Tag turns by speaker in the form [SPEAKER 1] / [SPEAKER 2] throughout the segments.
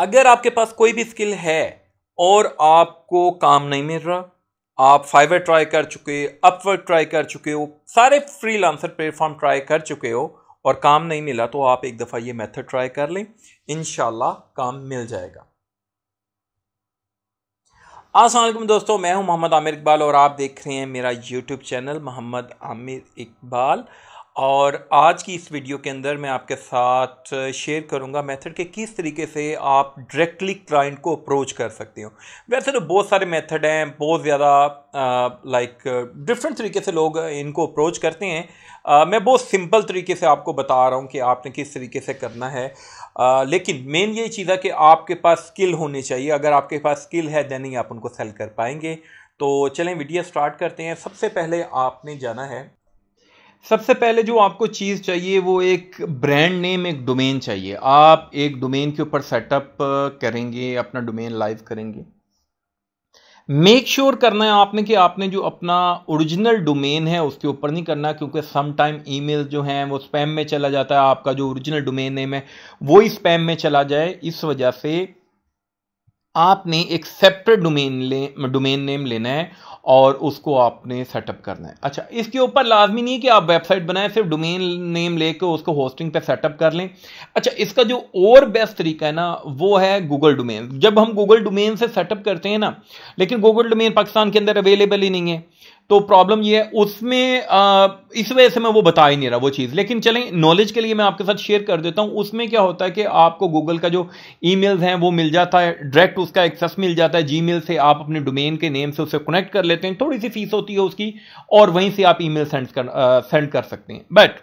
[SPEAKER 1] अगर आपके पास कोई भी स्किल है और आपको काम नहीं मिल रहा आप फाइवर ट्राई कर चुके अपवर्क ट्राई कर चुके हो सारे फ्री लांसर प्लेटफॉर्म ट्राई कर चुके हो और काम नहीं मिला तो आप एक दफ़ा ये मेथड ट्राई कर लें इन काम मिल जाएगा असलम दोस्तों मैं हूं मोहम्मद आमिर इकबाल और आप देख रहे हैं मेरा यूट्यूब चैनल मोहम्मद आमिर इकबाल और आज की इस वीडियो के अंदर मैं आपके साथ शेयर करूंगा मेथड के किस तरीके से आप डायरेक्टली क्लाइंट को अप्रोच कर सकते हो वैसे तो बहुत सारे मेथड हैं बहुत ज़्यादा लाइक डिफरेंट तरीके से लोग इनको अप्रोच करते हैं आ, मैं बहुत सिंपल तरीके से आपको बता रहा हूँ कि आपने किस तरीके से करना है आ, लेकिन मेन ये चीज़ है कि आपके पास स्किल होनी चाहिए अगर आपके पास स्किल है देन ही आप उनको सेल कर पाएंगे तो चलें वीडियो स्टार्ट करते हैं सबसे पहले आपने जाना है सबसे पहले जो आपको चीज़ चाहिए वो एक ब्रांड नेम एक डोमेन चाहिए आप एक डोमेन के ऊपर सेटअप uh, करेंगे अपना डोमेन लाइव करेंगे मेक श्योर sure करना है आपने कि आपने जो अपना ओरिजिनल डोमेन है उसके ऊपर नहीं करना क्योंकि सम टाइम ईमेल जो हैं वो स्पैम में चला जाता है आपका जो ओरिजिनल डोमेन नेम है वो ही स्पैम में चला जाए इस वजह से आपने एक सेपरेट डोमेन ले डोमेन नेम लेना है और उसको आपने सेटअप करना है अच्छा इसके ऊपर लाजमी नहीं है कि आप वेबसाइट बनाएं सिर्फ डोमेन नेम लेके उसको होस्टिंग पे सेटअप कर लें अच्छा इसका जो और बेस्ट तरीका है ना वो है गूगल डोमेन जब हम गूगल डोमेन से सेटअप करते हैं ना लेकिन गूगल डोमेन पाकिस्तान के अंदर अवेलेबल ही नहीं है तो प्रॉब्लम ये है उसमें आ, इस वजह से मैं वो बता ही नहीं रहा वो चीज़ लेकिन चलें नॉलेज के लिए मैं आपके साथ शेयर कर देता हूँ उसमें क्या होता है कि आपको गूगल का जो ईमेल्स हैं वो मिल जाता है डायरेक्ट उसका एक्सेस मिल जाता है जीमेल से आप अपने डोमेन के नेम से उसे कनेक्ट कर लेते हैं थोड़ी सी फीस होती है उसकी और वहीं से आप ई सेंड कर सेंड कर सकते हैं बट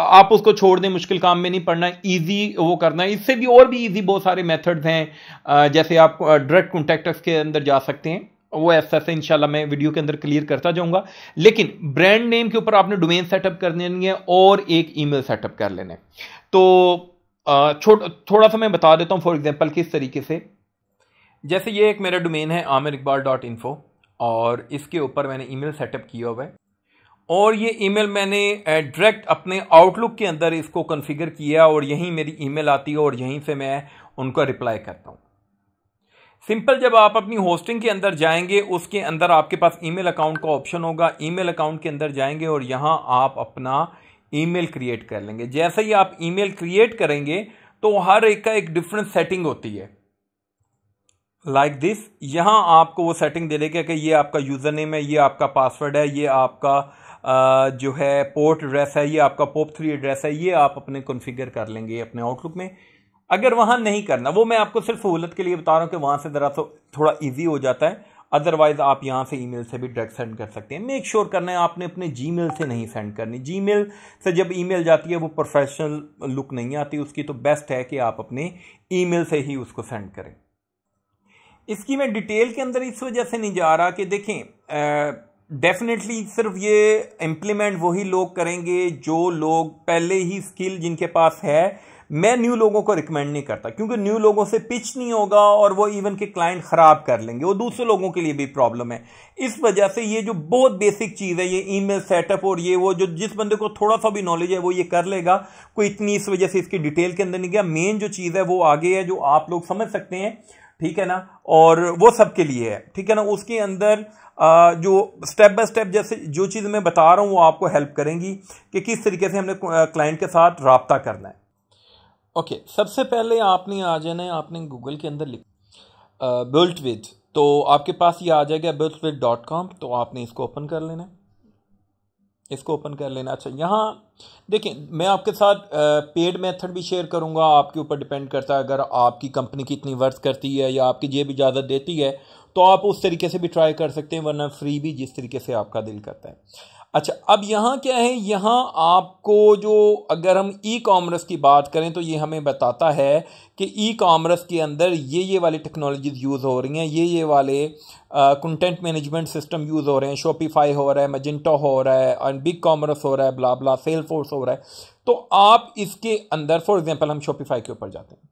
[SPEAKER 1] आप उसको छोड़ दें मुश्किल काम में नहीं पड़ना इजी वो करना है इससे भी और भी इजी बहुत सारे मेथड्स हैं जैसे आप डायरेक्ट कॉन्टैक्टर्स के अंदर जा सकते हैं वो ऐसा इंशाल्लाह मैं वीडियो के अंदर क्लियर करता जाऊंगा लेकिन ब्रांड नेम के ऊपर आपने डोमेन सेटअप कर लेनी है और एक ईमेल सेटअप कर लेना है तो छोट थोड़ा सा मैं बता देता हूँ फॉर एग्जाम्पल किस तरीके से जैसे ये एक मेरा डोमेन है आमिर इकबाल डॉट इन्फो और इसके ऊपर मैंने मेल सेटअप किया हुआ है और ये ईमेल मैंने डायरेक्ट अपने आउटलुक के अंदर इसको कॉन्फ़िगर किया और यहीं मेरी ईमेल आती है और यहीं से मैं उनका रिप्लाई करता हूँ सिंपल जब आप अपनी होस्टिंग के अंदर जाएंगे उसके अंदर आपके पास ईमेल अकाउंट का ऑप्शन होगा ईमेल अकाउंट के अंदर जाएंगे और यहाँ आप अपना ईमेल क्रिएट कर लेंगे जैसे ही आप ईमेल क्रिएट करेंगे तो हर एक का एक डिफरेंट सेटिंग होती है लाइक like दिस यहाँ आपको वो सेटिंग दे देगा कि ये आपका यूज़र नेम है ये आपका पासवर्ड है ये आपका जो है पोर्ट एड्रेस है ये आपका पोप थ्री एड्रेस है ये आप अपने कॉन्फ़िगर कर लेंगे अपने आउटलुक में अगर वहाँ नहीं करना वो मैं आपको सिर्फ सहूलत के लिए बता रहा हूँ कि वहाँ से ज़रा सो थोड़ा ईजी हो जाता है अदरवाइज़ आप यहाँ से ईमेल से भी डायरेक्ट सेंड कर सकते हैं मेक श्योर sure करना है आपने अपने जीमेल से नहीं सेंड करनी जीमेल से जब ईमेल जाती है वो प्रोफेशनल लुक नहीं आती उसकी तो बेस्ट है कि आप अपने ईमेल से ही उसको सेंड करें इसकी मैं डिटेल के अंदर इस वजह से नहीं जा रहा कि देखें डेफिनेटली सिर्फ ये इम्प्लीमेंट वही लोग करेंगे जो लोग पहले ही स्किल जिनके पास है मैं न्यू लोगों को रिकमेंड नहीं करता क्योंकि न्यू लोगों से पिच नहीं होगा और वो इवन के क्लाइंट ख़राब कर लेंगे वो दूसरे लोगों के लिए भी प्रॉब्लम है इस वजह से ये जो बहुत बेसिक चीज़ है ये ईमेल सेटअप और ये वो जो जिस बंदे को थोड़ा सा भी नॉलेज है वो ये कर लेगा कोई इतनी इस वजह से इसकी डिटेल के अंदर नहीं गया मेन जो चीज़ है वो आगे है जो आप लोग समझ सकते हैं ठीक है ना और वो सबके लिए है ठीक है ना उसके अंदर आ, जो स्टेप बाय स्टेप जैसे जो चीज़ मैं बता रहा हूँ वो आपको हेल्प करेंगी कि किस तरीके से हमने क्लाइंट के साथ रबता करना है ओके okay, सबसे पहले आपने आ जाना है आपने गूगल के अंदर लिख बिल्ट विद तो आपके पास ये आ जाएगा बिल्ट विद डॉट कॉम तो आपने इसको ओपन कर लेना है इसको ओपन कर लेना अच्छा यहाँ देखिए मैं आपके साथ पेड मेथड भी शेयर करूँगा आपके ऊपर डिपेंड करता है अगर आपकी कंपनी कितनी वर्थ करती है या आपकी जेब इजाज़त देती है तो आप उस तरीके से भी ट्राई कर सकते हैं वरना फ्री भी जिस तरीके से आपका दिल करता है अच्छा अब यहाँ क्या है यहाँ आपको जो अगर हम ई कॉमर्स की बात करें तो ये हमें बताता है कि ई कॉमर्स के अंदर ये ये वाले टेक्नोलॉजीज यूज़ हो रही हैं ये ये वाले कंटेंट मैनेजमेंट सिस्टम यूज़ हो रहे हैं शॉपिफाई हो रहा है मजेंटो हो रहा है और बिग कॉमर्स हो रहा है ब्ला ब्ला सेल फोर्स हो रहा है तो आप इसके अंदर फॉर एग्जाम्पल हम शॉपिफाई के ऊपर जाते हैं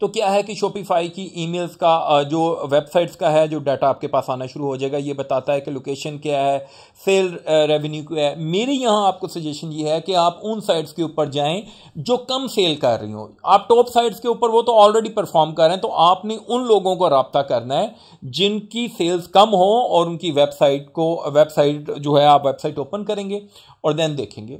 [SPEAKER 1] तो क्या है कि शोपीफाई की ईमेल्स का जो वेबसाइट्स का है जो डाटा आपके पास आना शुरू हो जाएगा ये बताता है कि लोकेशन क्या है सेल रेवेन्यू क्या है मेरी यहाँ आपको सजेशन ये है कि आप उन साइट्स के ऊपर जाएं जो कम सेल कर रही हो आप टॉप साइट्स के ऊपर वो तो ऑलरेडी परफॉर्म कर रहे हैं तो आपने उन लोगों को रबता करना है जिनकी सेल्स कम हो और उनकी वेबसाइट को वेबसाइट जो है आप वेबसाइट ओपन करेंगे और देन देखेंगे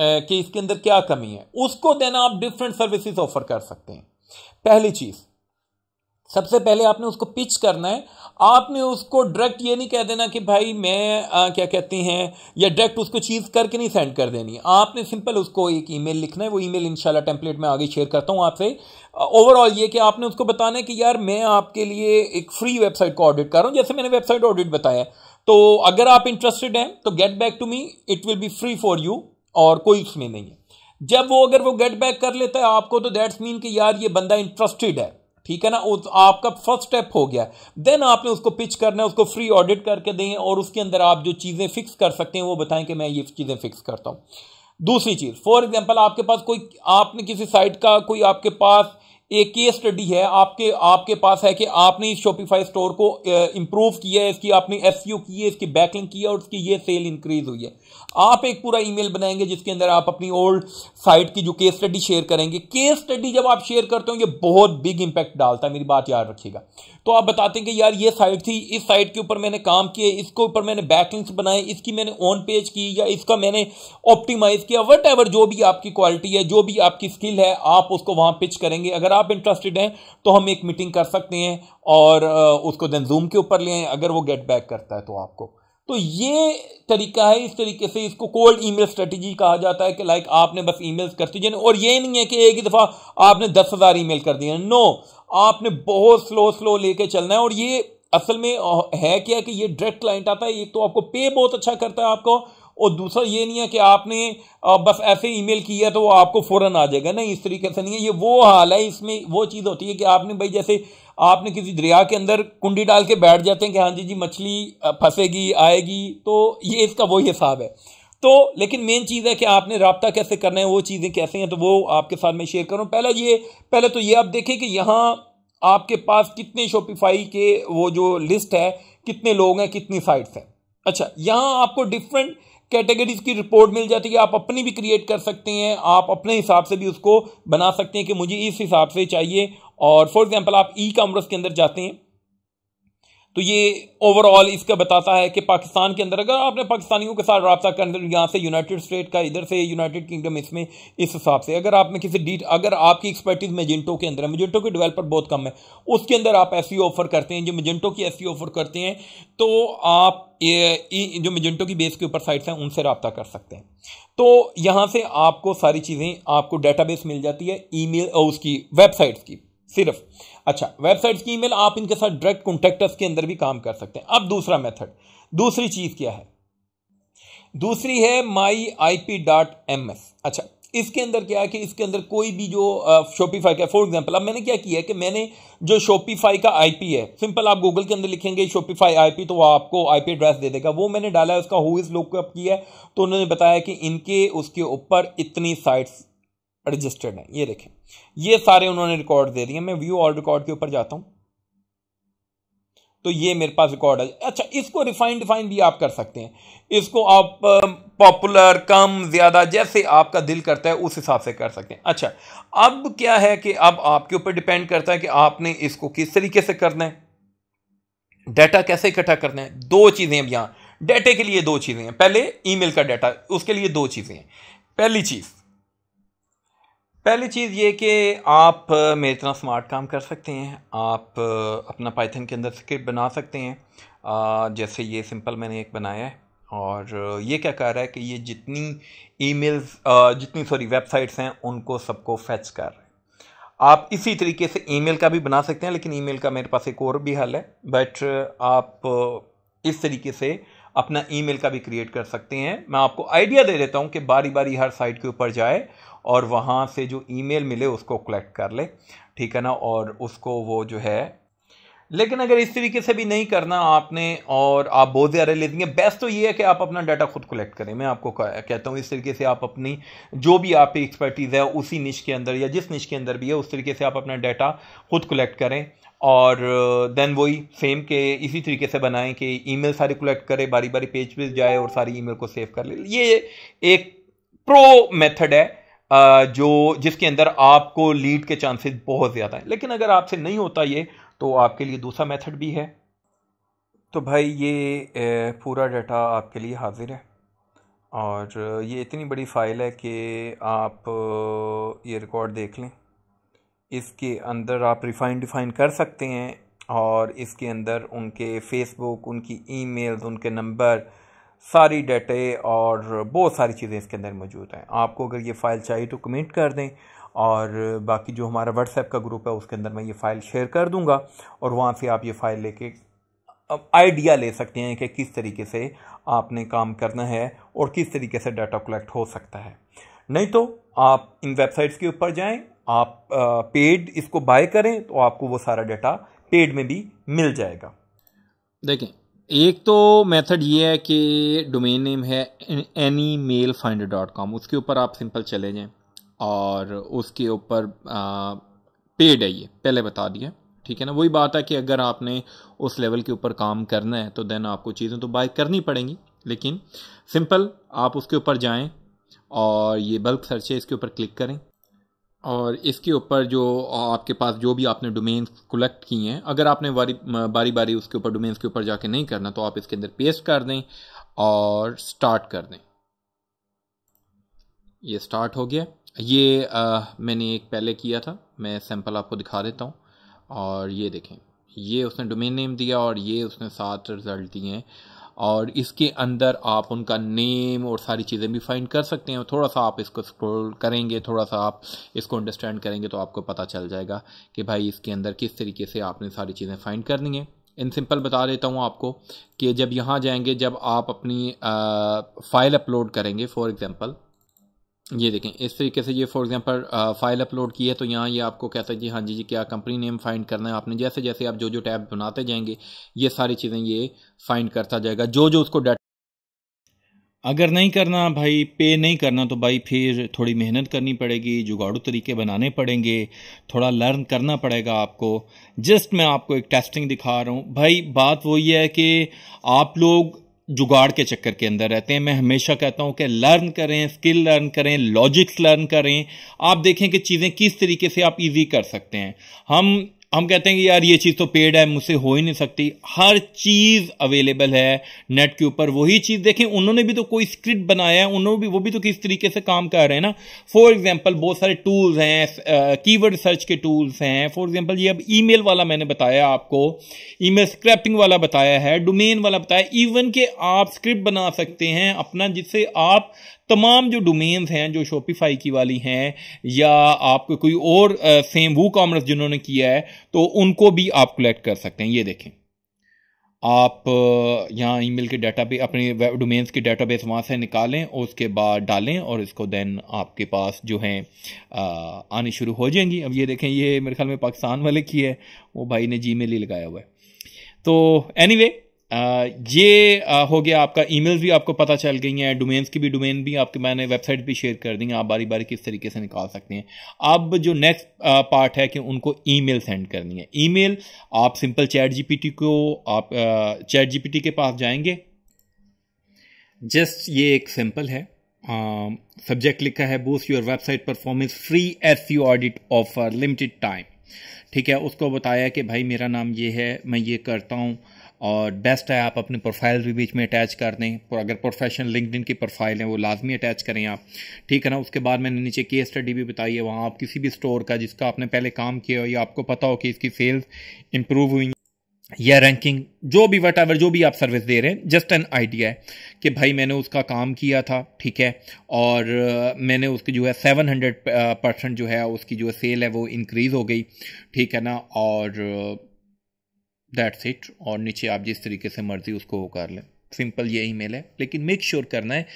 [SPEAKER 1] कि इसके अंदर क्या कमी है उसको देन आप डिफरेंट सर्विसेज ऑफर कर सकते हैं पहली चीज सबसे पहले आपने उसको पिच करना है आपने उसको डायरेक्ट ये नहीं कह देना कि भाई मैं आ, क्या कहते हैं या डायरेक्ट उसको चीज़ करके नहीं सेंड कर देनी आपने सिंपल उसको एक ईमेल लिखना है वो ईमेल इंशाल्लाह टेम्पलेट में आगे शेयर करता हूं आपसे ओवरऑल ये कि आपने उसको बताना है कि यार मैं आपके लिए एक फ्री वेबसाइट को ऑडिट कर रहा हूं जैसे मैंने वेबसाइट ऑडिट बताया तो अगर आप इंटरेस्टेड हैं तो get back to me it will be free for you और कोई उसमें नहीं है जब वो अगर वो गेट बैक कर लेता है आपको तो दैट्स मीन कि यार ये बंदा इंटरेस्टेड है ठीक है ना उस तो आपका फर्स्ट स्टेप हो गया देन आपने उसको पिच करना है उसको फ्री ऑडिट करके दें और उसके अंदर आप जो चीज़ें फिक्स कर सकते हैं वो बताएं कि मैं ये चीज़ें फिक्स करता हूँ दूसरी चीज़ फॉर एग्जाम्पल आपके पास कोई आपने किसी साइट का कोई आपके पास एक केस स्टडी है आपके आपके पास है कि आपने इस शॉपिफाई स्टोर को इंप्रूव किया है इसकी आपने एस e की है इसकी बैकलिंग की है और इसकी ये सेल इंक्रीज हुई है आप एक पूरा ईमेल बनाएंगे जिसके अंदर आप अपनी ओल्ड साइट की जो केस स्टडी शेयर करेंगे केस स्टडी जब आप शेयर करते हो ये बहुत बिग इंपैक्ट डालता है मेरी बात याद रखिएगा तो आप बताते हैं कि यार ये साइट थी इस साइट के ऊपर मैंने काम किए इसके ऊपर मैंने बैकलिंग्स बनाए इसकी मैंने ऑन पेज की या इसका मैंने ऑप्टिमाइज किया वट जो भी आपकी क्वालिटी है जो भी आपकी स्किल है आप उसको वहां पिच करेंगे अगर आप इंटरेस्टेड हैं तो हम एक मीटिंग कर सकते हैं और उसको देन जूम के ऊपर लें अगर वो गेट बैक करता है तो आपको तो ये तरीका है इस तरीके से इसको कोल्ड ईमेल स्ट्रेटजी कहा जाता है कि लाइक आपने बस ईमेल्स करती जाए और ये नहीं है कि एक ही दफ़ा आपने दस हज़ार ई कर दिए नो आपने बहुत स्लो स्लो लेके चलना है और ये असल में है क्या कि ये डायरेक्ट क्लाइंट आता है एक तो आपको पे बहुत अच्छा करता है आपको और दूसरा ये नहीं है कि आपने बस ऐसे ईमेल किया तो वो आपको फ़ौरन आ जाएगा नहीं इस तरीके से नहीं है ये वो हाल है इसमें वो चीज़ होती है कि आपने भाई जैसे आपने किसी दरिया के अंदर कुंडी डाल के बैठ जाते हैं कि हाँ जी जी मछली फंसेगी आएगी तो ये इसका वही हिसाब है तो लेकिन मेन चीज़ है कि आपने रबता कैसे करना है वो चीज़ें कैसे हैं तो वो आपके साथ मैं शेयर करूँ पहला ये पहले तो ये आप देखें कि यहाँ आपके पास कितने शॉपिफाई के वो जो लिस्ट है कितने लोग हैं कितनी साइट्स हैं अच्छा यहाँ आपको डिफरेंट कैटेगरीज की रिपोर्ट मिल जाती है आप अपनी भी क्रिएट कर सकते हैं आप अपने हिसाब से भी उसको बना सकते हैं कि मुझे इस हिसाब से चाहिए और फॉर एग्जाम्पल आप ई e कॉमर्स के अंदर जाते हैं तो ये ओवरऑल इसका बताता है कि पाकिस्तान के अंदर अगर आपने पाकिस्तानियों के साथ रबता कर तो यहाँ से यूनाइटेड स्टेट का इधर से यूनाइटेड किंगडम इसमें इस हिसाब से अगर आप में किसी डीट अगर आपकी एक्सपर्टीज मेजेंटो के अंदर है मेजेंटो के डेवलपर बहुत कम है उसके अंदर आप ऐसी ऑफर करते हैं जो मेजेंटो की ऐसी ऑफर करते हैं तो आप ए, जो मेजेंटो की बेस के ऊपर साइट्स हैं उनसे रबता कर सकते हैं तो यहाँ से आपको सारी चीज़ें आपको डेटाबेस मिल जाती है और उसकी वेबसाइट्स की सिर्फ अच्छा वेबसाइट्स की ईमेल आप इनके साथ डायरेक्ट कॉन्टैक्टर्स के अंदर भी काम कर सकते हैं अब दूसरा मेथड दूसरी चीज़ क्या है दूसरी है my I P dot M S अच्छा इसके अंदर क्या है कि इसके अंदर कोई भी जो शॉपिफाई का फॉर एग्जांपल अब मैंने क्या किया है कि मैंने जो शॉपिफाई का आईपी है सिंपल आप गूगल के अंदर लिखेंगे शॉपिफाई आईपी तो वो आपको आईपी एड्रेस दे देगा वो मैंने डाला है उसका हुई लुकअप किया है तो उन्होंने बताया कि इनके उसके ऊपर इतनी साइट्स एडजस्टेड है ये देखें ये सारे उन्होंने रिकॉर्ड दे दिए मैं व्यू ऑल रिकॉर्ड के ऊपर जाता हूं तो ये मेरे पास रिकॉर्ड है अच्छा इसको रिफाइन डिफाइन भी आप कर सकते हैं इसको आप पॉपुलर कम ज़्यादा जैसे आपका दिल करता है उस हिसाब से कर सकते हैं अच्छा अब क्या है कि अब आपके ऊपर डिपेंड करता है कि आपने इसको किस तरीके से करना है डाटा कैसे इकट्ठा करना है दो चीज़ें अब यहां डाटे के लिए दो चीज़ें हैं पहले ईमेल का डाटा उसके लिए दो चीज़ें हैं पहली चीज़ पहली चीज़ ये कि आप मेरी तरह स्मार्ट काम कर सकते हैं आप अपना पाइथन के अंदर स्क्रिप्ट बना सकते हैं जैसे ये सिंपल मैंने एक बनाया है और ये क्या कर रहा है कि ये जितनी ईमेल्स जितनी सॉरी वेबसाइट्स हैं उनको सबको फैच कर रहे हैं आप इसी तरीके से ईमेल का भी बना सकते हैं लेकिन ईमेल का मेरे पास एक और भी हल है बट आप इस तरीके से अपना ईमेल का भी क्रिएट कर सकते हैं मैं आपको आइडिया दे देता हूँ कि बारी बारी हर साइट के ऊपर जाए और वहाँ से जो ईमेल मिले उसको कलेक्ट कर ले ठीक है ना और उसको वो जो है लेकिन अगर इस तरीके से भी नहीं करना आपने और आप बहुत ज़्यादा ले देंगे बेस्ट तो ये है कि आप अपना डाटा खुद कलेक्ट करें मैं आपको कहता हूँ इस तरीके से आप अपनी जो भी आपकी एक्सपर्टीज़ है उसी निश के अंदर या जिस निश के अंदर भी है उस तरीके से आप अपना डाटा खुद कलेक्ट करें और देन वही सेम के इसी तरीके से बनाएं कि ईमेल सारे कलेक्ट करें बारी बारी पेज पर जाए और सारी ईमेल को सेव कर ले ये एक प्रो मेथड है जो जिसके अंदर आपको लीड के चांसेस बहुत ज़्यादा हैं लेकिन अगर आपसे नहीं होता ये तो आपके लिए दूसरा मेथड भी है तो भाई ये पूरा डाटा आपके लिए हाजिर है और ये इतनी बड़ी फ़ाइल है कि आप ये रिकॉर्ड देख लें इसके अंदर आप रिफ़ाइन डिफ़ाइन कर सकते हैं और इसके अंदर उनके फेसबुक उनकी ईमेल्स उनके नंबर सारी डेटे और बहुत सारी चीज़ें इसके अंदर मौजूद हैं आपको अगर ये फ़ाइल चाहिए तो कमेंट कर दें और बाकी जो हमारा व्हाट्सएप का ग्रुप है उसके अंदर मैं ये फ़ाइल शेयर कर दूंगा और वहाँ से आप ये फ़ाइल लेके आइडिया ले सकते हैं कि किस तरीके से आपने काम करना है और किस तरीके से डाटा कलेक्ट हो सकता है नहीं तो आप इन वेबसाइट्स के ऊपर जाएं आप पेड इसको बाय करें तो आपको वो सारा डाटा पेड में भी मिल जाएगा देखें एक तो मेथड ये है कि डोमेन नेम है any mail finder dot com उसके ऊपर आप सिंपल चले जाएं और उसके ऊपर पेड है ये पहले बता दिया ठीक है ना वही बात है कि अगर आपने उस लेवल के ऊपर काम करना है तो देन आपको चीज़ें तो बाय करनी पड़ेंगी लेकिन सिंपल आप उसके ऊपर जाएं और ये बल्क सर्च है इसके ऊपर क्लिक करें और इसके ऊपर जो आपके पास जो भी आपने डोमेन्स कलेक्ट किए हैं अगर आपने बारी बारी बारी उसके ऊपर डोमेन्स के ऊपर जाके नहीं करना तो आप इसके अंदर पेस्ट कर दें और स्टार्ट कर दें ये स्टार्ट हो गया ये आ, मैंने एक पहले किया था मैं सैंपल आपको दिखा देता हूँ और ये देखें ये उसने डोमेन नेम दिया और ये उसने सात रिज़ल्ट दिए हैं और इसके अंदर आप उनका नेम और सारी चीज़ें भी फाइंड कर सकते हैं थोड़ा सा आप इसको स्क्रॉल करेंगे थोड़ा सा आप इसको अंडरस्टैंड करेंगे तो आपको पता चल जाएगा कि भाई इसके अंदर किस तरीके से आपने सारी चीज़ें फाइंड करनी है इन सिंपल बता देता हूँ आपको कि जब यहाँ जाएंगे जब आप अपनी आ, फाइल अपलोड करेंगे फॉर एग्ज़ाम्पल ये देखें इस तरीके से ये फॉर एग्जांपल फाइल अपलोड की है तो यहाँ ये आपको कहता है जी हाँ जी जी क्या कंपनी नेम फाइंड करना है आपने जैसे जैसे आप जो जो टैब बनाते जाएंगे ये सारी चीज़ें ये फाइंड करता जाएगा जो जो उसको डाटा अगर नहीं करना भाई पे नहीं करना तो भाई फिर थोड़ी मेहनत करनी पड़ेगी जुगाड़ू तरीके बनाने पड़ेंगे थोड़ा लर्न करना पड़ेगा आपको जस्ट मैं आपको एक टेस्टिंग दिखा रहा हूँ भाई बात वही है कि आप लोग जुगाड़ के चक्कर के अंदर रहते हैं मैं हमेशा कहता हूं कि लर्न करें स्किल लर्न करें लॉजिक्स लर्न करें आप देखें कि चीज़ें किस तरीके से आप इजी कर सकते हैं हम हम कहते हैं कि यार ये चीज़ तो पेड है मुझसे हो ही नहीं सकती हर चीज़ अवेलेबल है नेट के ऊपर वही चीज़ देखें उन्होंने भी तो कोई स्क्रिप्ट बनाया है उन्होंने भी वो भी तो किस तरीके से काम कर रहे हैं ना फॉर एग्जांपल बहुत सारे टूल्स हैं कीवर्ड सर्च के टूल्स हैं फॉर एग्जांपल ये अब ईमेल वाला मैंने बताया आपको ई स्क्रैपिंग वाला बताया है डोमेन वाला बताया इवन के आप स्क्रिप्ट बना सकते हैं अपना जिससे आप तमाम जो डोमेन्स हैं जो शॉपिफाई की वाली हैं या आप कोई और सेम वो कॉमर्स जिन्होंने किया है तो उनको भी आप कलेक्ट कर सकते हैं ये देखें आप यहाँ ईमेल के डाटा पे अपने डोमेन्स के डाटा बेस वहाँ से निकालें और उसके बाद डालें और इसको देन आपके पास जो हैं आनी शुरू हो जाएंगी अब ये देखें ये मेरे ख्याल में पाकिस्तान वाले की है वो भाई ने जी मेल ही लगाया हुआ है तो एनी anyway, ये हो गया आपका ईमेल्स भी आपको पता चल गई हैं डोमेन्स की भी डोमेन भी आपके मैंने वेबसाइट पे शेयर कर दी हैं आप बारी बारी किस तरीके से निकाल सकते हैं अब जो नेक्स्ट पार्ट है कि उनको ईमेल सेंड करनी है ईमेल आप सिंपल चैट जीपीटी को आप चैट जीपीटी के पास जाएंगे जस्ट ये एक सिंपल है सब्जेक्ट लिखा है boost your website performance free S U audit offer limited time ठीक है उसको बताया कि भाई मेरा नाम ये है मैं ये करता हूँ और बेस्ट है आप अपने प्रोफाइल भी बीच में अटैच कर दें और अगर प्रोफेशनल लिंकड की प्रोफाइल है वो लाजमी अटैच करें आप ठीक है ना उसके बाद मैंने नीचे के स्टडी भी बताई है वहाँ आप किसी भी स्टोर का जिसका आपने पहले काम किया हो या आपको पता हो कि इसकी सेल्स इंप्रूव हुई या रैंकिंग जो भी वट एवर जो भी आप सर्विस दे रहे हैं जस्ट एन आइडिया है कि भाई मैंने उसका काम किया था ठीक है और मैंने उसकी जो है सेवन हंड्रेड परसेंट जो है उसकी जो सेल है वो इंक्रीज़ हो गई ठीक है ना और दैट्स इट और नीचे आप जिस तरीके से मर्जी उसको वो कर लें सिंपल ये ईमेल है लेकिन मेक श्योर sure करना है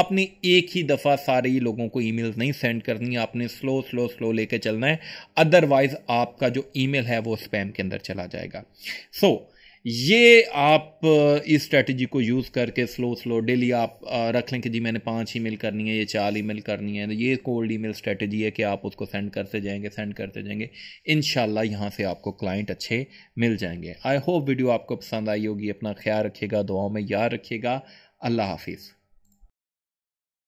[SPEAKER 1] आपने एक ही दफ़ा सारे ही लोगों को ई नहीं सेंड करनी आपने स्लो स्लो स्लो लेके चलना है अदरवाइज आपका जो ईमेल है वो स्पैम के अंदर चला जाएगा सो so, ये आप इस स्ट्रेटजी को यूज़ करके स्लो स्लो डेली आप रख लें कि जी मैंने पाँच ईमेल करनी है ये चार ईमेल करनी है तो ये कोल्ड ईमेल स्ट्रेटजी है कि आप उसको सेंड करते जाएंगे सेंड करते जाएंगे इन यहाँ से आपको क्लाइंट अच्छे मिल जाएंगे आई होप वीडियो आपको पसंद आई होगी अपना ख्याल रखिएगा दुआओं में याद रखिएगा अल्लाह हाफिज़